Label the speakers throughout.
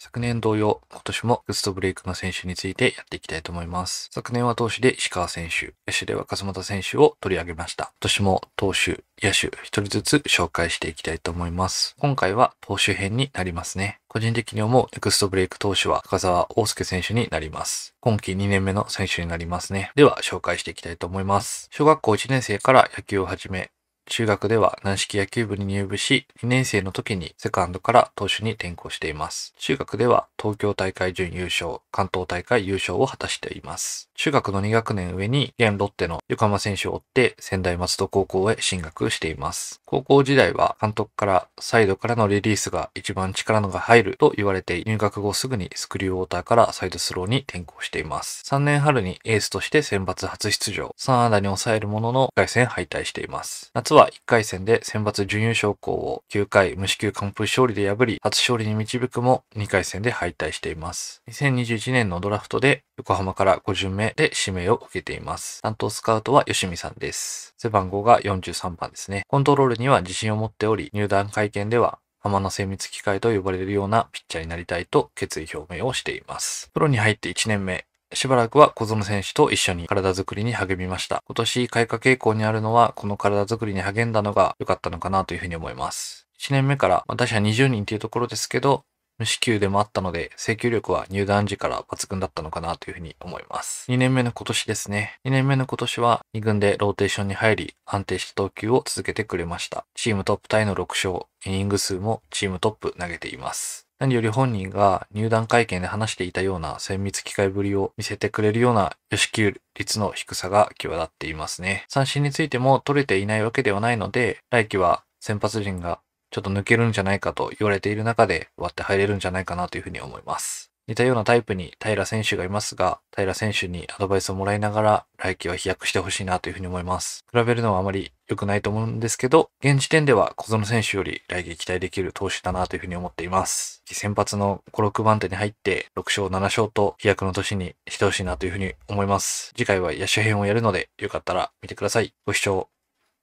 Speaker 1: 昨年同様、今年もグストブレイクの選手についてやっていきたいと思います。昨年は投手で石川選手、野手では勝又選手を取り上げました。今年も投手、野手、一人ずつ紹介していきたいと思います。今回は投手編になりますね。個人的に思うエクストブレイク投手は深沢大介選手になります。今季2年目の選手になりますね。では紹介していきたいと思います。小学校1年生から野球を始め、中学では軟式野球部に入部し、2年生の時にセカンドから投手に転向しています。中学では東京大会準優勝、関東大会優勝を果たしています。中学の2学年上に現ロッテの横浜選手を追って仙台松戸高校へ進学しています。高校時代は監督からサイドからのリリースが一番力のが入ると言われて入学後すぐにスクリューウォーターからサイドスローに転向しています。3年春にエースとして選抜初出場、3安打に抑えるものの外戦敗退しています。夏はは1回戦で選抜準優勝校を9回無四球完封勝利で破り、初勝利に導くも2回戦で敗退しています。2021年のドラフトで横浜から5巡目で指名を受けています。担当スカウトは吉見さんです。背番号が43番ですね。コントロールには自信を持っており、入団会見では浜の精密機械と呼ばれるようなピッチャーになりたいと決意表明をしています。プロに入って1年目、しばらくは小園選手と一緒に体づくりに励みました。今年開花傾向にあるのは、この体づくりに励んだのが良かったのかなというふうに思います。1年目から、私は20人というところですけど、無支給でもあったので、請求力は入団時から抜群だったのかなというふうに思います。2年目の今年ですね。2年目の今年は2軍でローテーションに入り、安定した投球を続けてくれました。チームトップタイの6勝、イニング数もチームトップ投げています。何より本人が入団会見で話していたような精密機械ぶりを見せてくれるような予し給率の低さが際立っていますね。三振についても取れていないわけではないので、来季は先発陣がちょっと抜けるんじゃないかと言われている中で割って入れるんじゃないかなというふうに思います。似たようなタイプに平選手がいますが、平選手にアドバイスをもらいながら、来季は飛躍してほしいなというふうに思います。比べるのはあまり良くないと思うんですけど、現時点では小園選手より来季期待できる投手だなというふうに思っています。先発の5、6番手に入って、6勝、7勝と飛躍の年にしてほしいなというふうに思います。次回は野手編をやるので、よかったら見てください。ご視聴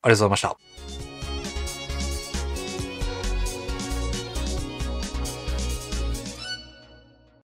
Speaker 1: ありがとうございました。